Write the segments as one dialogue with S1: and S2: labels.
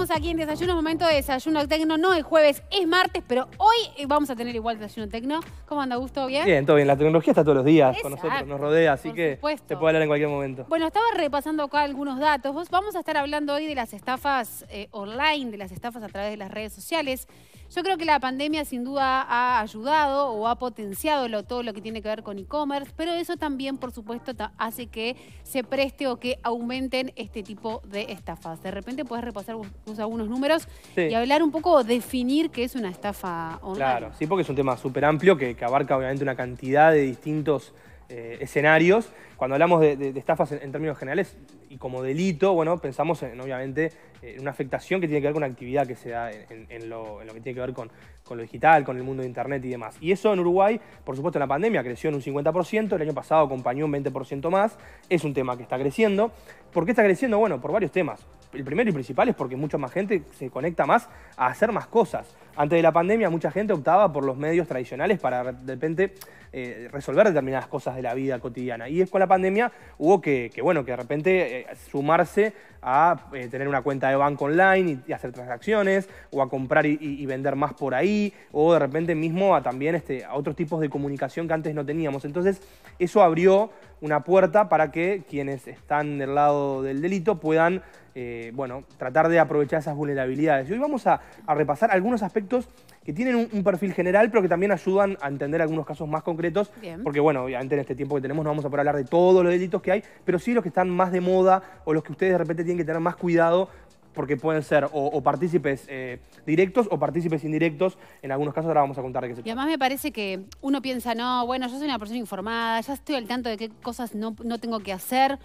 S1: Estamos aquí en Desayuno, momento de Desayuno Tecno. No es jueves, es martes, pero hoy eh, vamos a tener igual Desayuno Tecno. ¿Cómo anda, Gusto? ¿Bien? Bien,
S2: todo bien. La tecnología está todos los días con nosotros, nos rodea, así que te puedo hablar en cualquier momento.
S1: Bueno, estaba repasando acá algunos datos. Vamos a estar hablando hoy de las estafas eh, online, de las estafas a través de las redes sociales. Yo creo que la pandemia sin duda ha ayudado o ha potenciado lo, todo lo que tiene que ver con e-commerce, pero eso también, por supuesto, hace que se preste o que aumenten este tipo de estafas. De repente puedes repasar algunos números y hablar un poco, o definir qué es una estafa online. Claro,
S2: sí, porque es un tema súper amplio que, abarca obviamente una cantidad de distintos eh, escenarios. Cuando hablamos de, estafas en, términos generales, y como delito, bueno, pensamos en, obviamente en eh, una afectación que tiene que ver con una actividad que se da en, lo, que tiene que ver con, con, lo digital, con el mundo de Internet y demás. Y eso en Uruguay, por supuesto, en la pandemia creció en un 50%, el año pasado acompañó un 20% más, es un tema que está creciendo. ¿Por qué está creciendo? Bueno, por varios temas el primero y principal es porque mucha más gente se conecta más a hacer más cosas. Antes de la pandemia mucha gente optaba por los medios tradicionales para de repente eh, resolver determinadas cosas de la vida cotidiana. Y es con la pandemia hubo que, bueno, que de repente eh, sumarse a eh, tener una cuenta de banco online y, hacer transacciones, o a comprar y, vender más por ahí, o de repente mismo a también este, a otros tipos de comunicación que antes no teníamos. Entonces eso abrió una puerta para que quienes están del lado del delito puedan eh, bueno, tratar de aprovechar esas vulnerabilidades. Y hoy vamos a, repasar algunos aspectos que tienen un, perfil general, pero que también ayudan a entender algunos casos más concretos. Porque, bueno, obviamente en este tiempo que tenemos no vamos a poder hablar de todos los delitos que hay, pero sí los que están más de moda o los que ustedes de repente tienen que tener más cuidado porque pueden ser o, partícipes eh, directos o partícipes indirectos. En algunos casos ahora vamos a contar de qué se Y además
S1: me parece que uno piensa, no, bueno, yo soy una persona informada, ya estoy al tanto de qué cosas no, no tengo que hacer.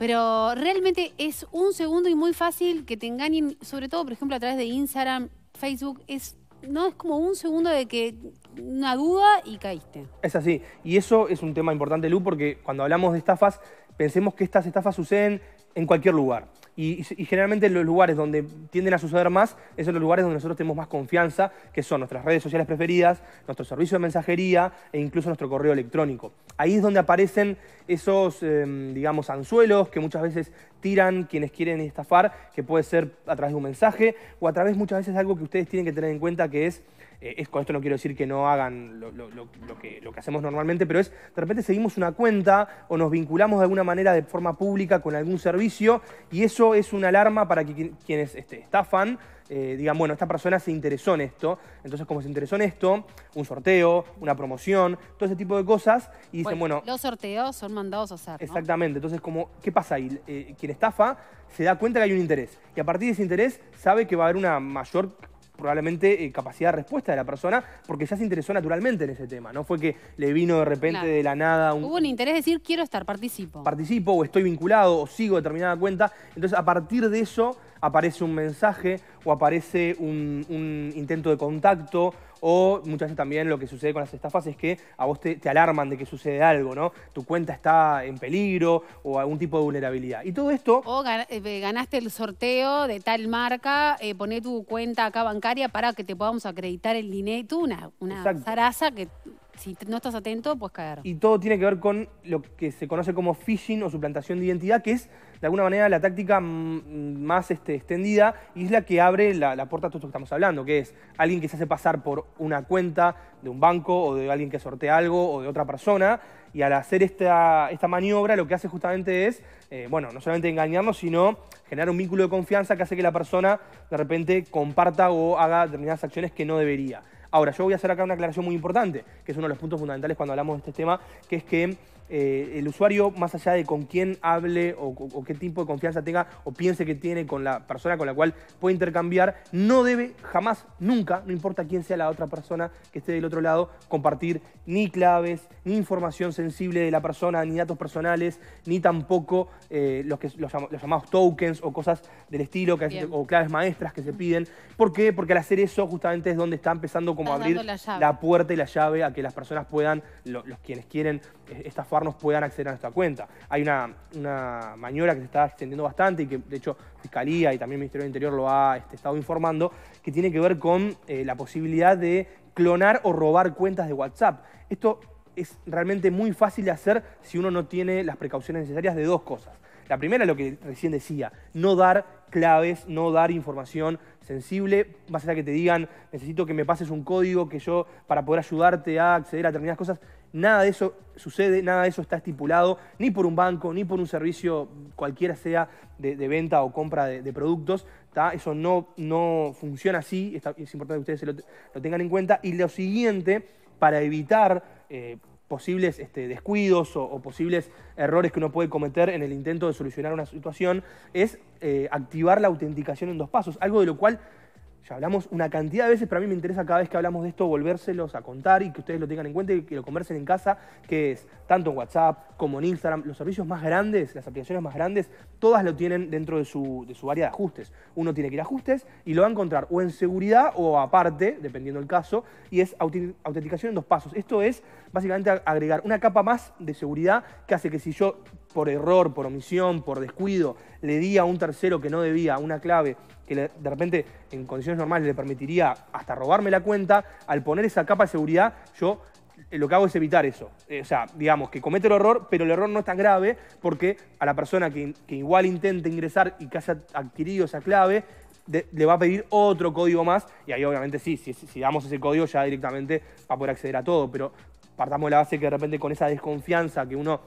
S1: Pero realmente es un segundo y muy fácil que te engañen, sobre todo, por ejemplo, a través de Instagram, Facebook, es no es como un segundo de que una duda y caíste.
S2: Es así, y eso es un tema importante, Lu, porque cuando hablamos de estafas, pensemos que estas estafas suceden en cualquier lugar. Y, generalmente los lugares donde tienden a suceder más esos son los lugares donde nosotros tenemos más confianza, que son nuestras redes sociales preferidas, nuestro servicio de mensajería e incluso nuestro correo electrónico. Ahí es donde aparecen esos, em, digamos, anzuelos que muchas veces tiran, quienes quieren estafar, que puede ser a través de un mensaje o a través muchas veces algo que ustedes tienen que tener en cuenta que es, eh, es con esto no quiero decir que no hagan lo, lo, que, hacemos normalmente, pero es de repente seguimos una cuenta o nos vinculamos de alguna manera de forma pública con algún servicio y eso es una alarma para que quienes este, estafan eh, digan, bueno, esta persona se interesó en esto, entonces como se interesó en esto, un sorteo, una promoción, todo ese tipo de cosas, y dicen, bueno...
S1: los sorteos son mandados a hacer. Exactamente,
S2: entonces como, ¿qué pasa ahí? Eh, quien estafa se da cuenta que hay un interés, y a partir de ese interés sabe que va a haber una mayor probablemente eh, capacidad de respuesta de la persona, porque ya se interesó naturalmente en ese tema. No fue que le vino de repente de la nada un. Hubo
S1: un interés de decir quiero estar, participo.
S2: Participo, o estoy vinculado, o sigo determinada cuenta. Entonces, a partir de eso aparece un mensaje o aparece un, intento de contacto o muchas veces también lo que sucede con las estafas es que a vos te, alarman de que sucede algo, ¿no? Tu cuenta está en peligro o algún tipo de vulnerabilidad. Y
S1: todo esto... O eh, ganaste el sorteo de tal marca, eh, poné tu cuenta acá bancaria para que te podamos acreditar el dinero. Tú una, una zaraza que si no estás atento, puedes caer.
S2: Y todo tiene que ver con lo que se conoce como phishing o suplantación de identidad, que es de alguna manera la táctica más este, extendida y es la que abre la, puerta a todo esto que estamos hablando, que es alguien que se hace pasar por una cuenta de un banco o de alguien que sortea algo o de otra persona y al hacer esta, maniobra lo que hace justamente es, eh, bueno, no solamente engañarnos, sino generar un vínculo de confianza que hace que la persona de repente comparta o haga determinadas acciones que no debería. Ahora, yo voy a hacer acá una aclaración muy importante, que es uno de los puntos fundamentales cuando hablamos de este tema, que es que eh, el usuario, más allá de con quién hable o, qué tipo de confianza tenga o piense que tiene con la persona con la cual puede intercambiar, no debe jamás, nunca, no importa quién sea la otra persona que esté del otro lado, compartir ni claves, ni información sensible de la persona, ni datos personales, ni tampoco eh, los, que, los, llamados tokens o cosas del estilo o claves maestras que se piden. ¿Por qué? Porque al hacer eso justamente es donde está empezando como a abrir la, puerta y la llave a que las personas puedan, los quienes quieren eh, estafar, nos puedan acceder a nuestra cuenta. Hay una, maniobra que se está extendiendo bastante y que de hecho Fiscalía y también el Ministerio del Interior lo ha este, estado informando, que tiene que ver con eh, la posibilidad de clonar o robar cuentas de WhatsApp. Esto es realmente muy fácil de hacer si uno no tiene las precauciones necesarias de dos cosas. La primera, lo que recién decía, no dar claves, no dar información sensible, más allá que te digan, necesito que me pases un código que yo, para poder ayudarte a acceder a determinadas cosas, Nada de eso sucede, nada de eso está estipulado, ni por un banco, ni por un servicio cualquiera sea de, venta o compra de, productos. Eso no, no funciona así, es importante que ustedes lo, tengan en cuenta. Y lo siguiente, para evitar eh, posibles este, descuidos o, posibles errores que uno puede cometer en el intento de solucionar una situación, es eh, activar la autenticación en dos pasos, algo de lo cual ya hablamos una cantidad de veces, pero a mí me interesa cada vez que hablamos de esto volvérselos a contar y que ustedes lo tengan en cuenta y que lo conversen en casa, que es tanto en WhatsApp como en Instagram. Los servicios más grandes, las aplicaciones más grandes, todas lo tienen dentro de su, de su área de ajustes. Uno tiene que ir a ajustes y lo va a encontrar o en seguridad o aparte, dependiendo del caso, y es autenticación en dos pasos. Esto es básicamente agregar una capa más de seguridad que hace que si yo por error, por omisión, por descuido, le di a un tercero que no debía una clave que de repente en condiciones normales le permitiría hasta robarme la cuenta, al poner esa capa de seguridad yo eh, lo que hago es evitar eso. Eh, o sea, digamos que comete el error, pero el error no es tan grave porque a la persona que, igual intente ingresar y que haya adquirido esa clave, le va a pedir otro código más y ahí obviamente sí, si, si, damos ese código ya directamente va a poder acceder a todo, pero partamos de la base que de repente con esa desconfianza que uno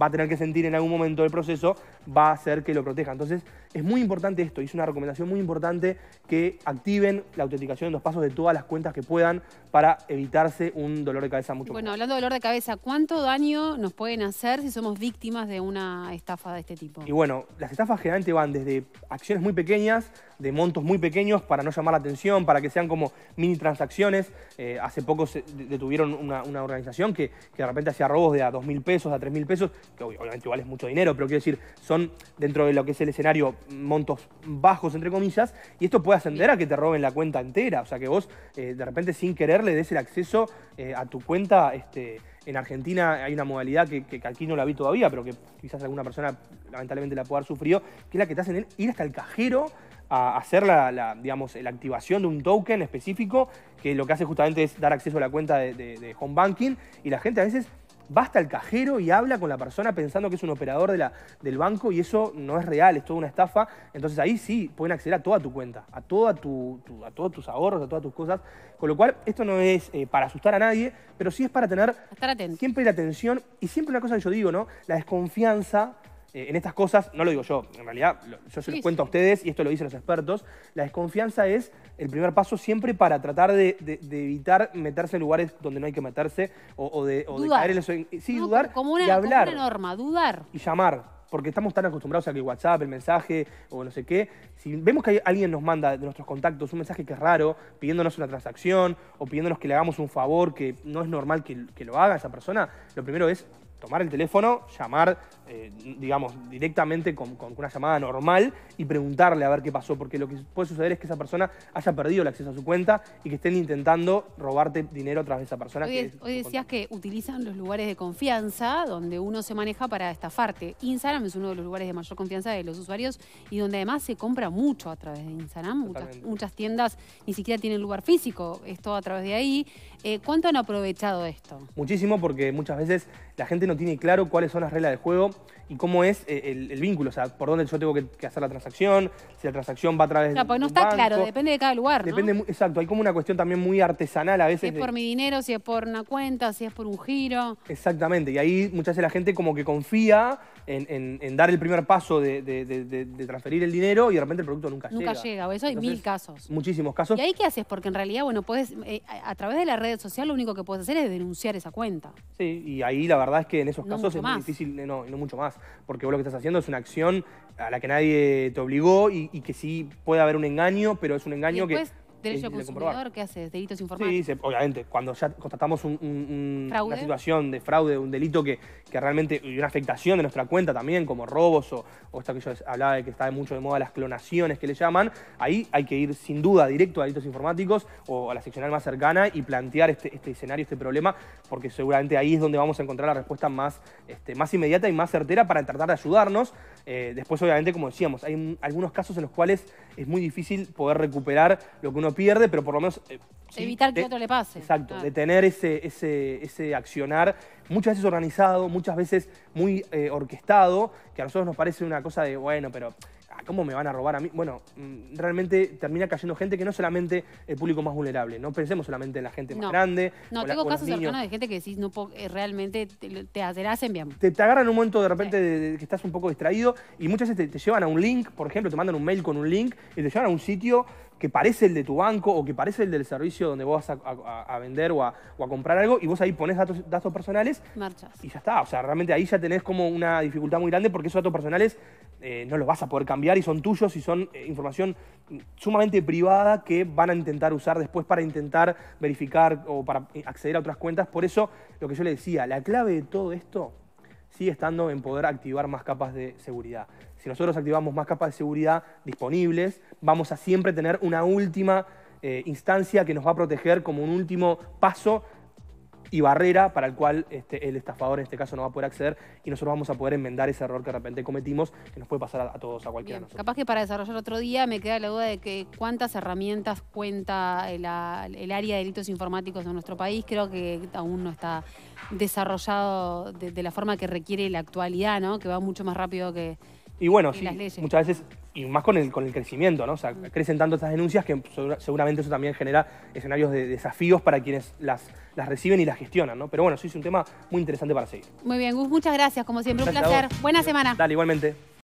S2: va a tener que sentir en algún momento del proceso, va a hacer que lo proteja. Entonces, es muy importante esto, y es una recomendación muy importante que activen la autenticación en los pasos de todas las cuentas que puedan para evitarse un dolor de cabeza mucho Bueno,
S1: hablando de dolor de cabeza, ¿cuánto daño nos pueden hacer si somos víctimas de una estafa de este tipo? Y
S2: bueno, las estafas generalmente van desde acciones muy pequeñas, de montos muy pequeños para no llamar la atención, para que sean como mini transacciones. Eh, hace poco se detuvieron una, organización que, de repente hacía robos de a 2.000 mil pesos, a 3.000 pesos, que obviamente igual es mucho dinero, pero quiero decir, son dentro de lo que es el escenario montos bajos, entre comillas, y esto puede ascender a que te roben la cuenta entera, o sea que vos eh, de repente sin querer le des el acceso eh, a tu cuenta. Este, en Argentina hay una modalidad que, aquí no la vi todavía, pero que quizás alguna persona lamentablemente la pueda haber sufrido, que es la que te hacen ir hasta el cajero a hacer la, digamos, la activación de un token específico que lo que hace justamente es dar acceso a la cuenta de, home banking y la gente a veces Basta el cajero y habla con la persona pensando que es un operador de la, del banco y eso no es real, es toda una estafa. Entonces ahí sí pueden acceder a toda tu cuenta, a, toda tu, a todos tus ahorros, a todas tus cosas. Con lo cual, esto no es eh, para asustar a nadie, pero sí es para tener Estar siempre la atención y siempre una cosa que yo digo, ¿no? La desconfianza eh, en estas cosas, no lo digo yo, en realidad yo se los cuento a ustedes y esto lo dicen los expertos, la desconfianza es el primer paso siempre para tratar de, evitar meterse en lugares donde no hay que meterse o, de, caer en eso. Sí, dudar como y hablar.
S1: norma, dudar.
S2: Y llamar. Porque estamos tan acostumbrados a que WhatsApp, el mensaje o no sé qué. Si vemos que alguien nos manda de nuestros contactos un mensaje que es raro, pidiéndonos una transacción o pidiéndonos que le hagamos un favor que no es normal que, que lo haga esa persona, lo primero es tomar el teléfono, llamar, eh, digamos, directamente con, una llamada normal y preguntarle a ver qué pasó, porque lo que puede suceder es que esa persona haya perdido el acceso a su cuenta y que estén intentando robarte dinero a través de esa persona. Hoy,
S1: decías que utilizan los lugares de confianza donde uno se maneja para estafarte. Instagram es uno de los lugares de mayor confianza de los usuarios y donde además se compra mucho a través de Instagram. Muchas, muchas tiendas ni siquiera tienen lugar físico, es todo a través de ahí. Eh, ¿Cuánto han aprovechado esto?
S2: Muchísimo porque muchas veces la gente no tiene claro cuáles son las reglas del juego y cómo es eh, el, vínculo, o sea, por dónde yo tengo que, hacer la transacción, si la transacción va a través pues de. No, pues no está claro, depende de cada lugar. ¿no? exacto, hay como una cuestión también muy artesanal a veces. Si es por
S1: mi dinero, si es por una cuenta, si es por un giro.
S2: Exactamente, y ahí muchas veces la gente como que confía en, dar el primer paso de, transferir el dinero y de repente el producto nunca, llega. Nunca
S1: llega, eso hay mil casos.
S2: Muchísimos casos. ¿Y
S1: ahí qué haces? Porque en realidad, bueno, puedes, eh, a través de la red social, lo único que puedes hacer es denunciar esa cuenta.
S2: Sí, y ahí la verdad es que en esos casos es muy difícil, no, no mucho más, porque vos lo que estás haciendo es una acción a la que nadie te obligó y, que sí puede haber un engaño, pero es un engaño que Derecho consumidor,
S1: ¿qué haces? Delitos informáticos.
S2: Sí, obviamente, cuando ya constatamos una situación de fraude, un delito que, que realmente, y una afectación de nuestra cuenta también, como robos o, o esto que yo hablaba de que está mucho de moda las clonaciones que le llaman, ahí hay que ir sin duda directo a delitos informáticos o a la seccional más cercana y plantear este, este escenario, este problema, porque seguramente ahí es donde vamos a encontrar la respuesta más, este, más inmediata y más certera para tratar de ayudarnos eh, después, obviamente, como decíamos, hay algunos casos en los cuales es muy difícil poder recuperar lo que uno pierde, pero por lo menos... Eh, evitar que otro le
S1: pase. Exacto, ah. de
S2: detener ese, ese, accionar, muchas veces organizado, muchas veces muy eh, orquestado, que a nosotros nos parece una cosa de, bueno, pero ¿cómo me van a robar a mí? Bueno, mm, realmente termina cayendo gente que no solamente el público más vulnerable, no pensemos solamente en la gente más grande. No, tengo casos cercanos de
S1: gente que decís, no eh, realmente te, te hacen bien.
S2: Te, agarran un momento de repente que estás un poco distraído y muchas veces te llevan a un link, por ejemplo, te mandan un mail con un link y te llevan a un sitio que parece el de tu banco o que parece el del servicio donde vos vas a, vender o a, comprar algo y vos ahí pones datos, personales y ya está. O sea, realmente ahí ya tenés como una dificultad muy grande porque esos datos personales eh, no los vas a poder cambiar y son tuyos y son eh, información sumamente privada que van a intentar usar después para intentar verificar o para eh, acceder a otras cuentas. Por eso, lo que yo le decía, la clave de todo esto sigue estando en poder activar más capas de seguridad. Si nosotros activamos más capas de seguridad disponibles, vamos a siempre tener una última eh, instancia que nos va a proteger como un último paso y barrera para el cual este, el estafador en este caso no va a poder acceder y nosotros vamos a poder enmendar ese error que de repente cometimos que nos puede pasar a, todos, a cualquiera de nosotros.
S1: Capaz que para desarrollar otro día me queda la duda de que cuántas herramientas cuenta el, área de delitos informáticos de nuestro país. Creo que aún no está desarrollado de, la forma que requiere la actualidad, ¿no? que va mucho más rápido que,
S2: y bueno, sí, muchas veces, y más con el, con el crecimiento, ¿no? O sea, crecen tanto estas denuncias que seguramente eso también genera escenarios de desafíos para quienes las, las reciben y las gestionan, ¿no? Pero bueno, sí es un tema muy interesante para seguir.
S1: Muy bien, Gus, muchas gracias, como siempre, un placer.
S2: Buena semana. Dale, igualmente.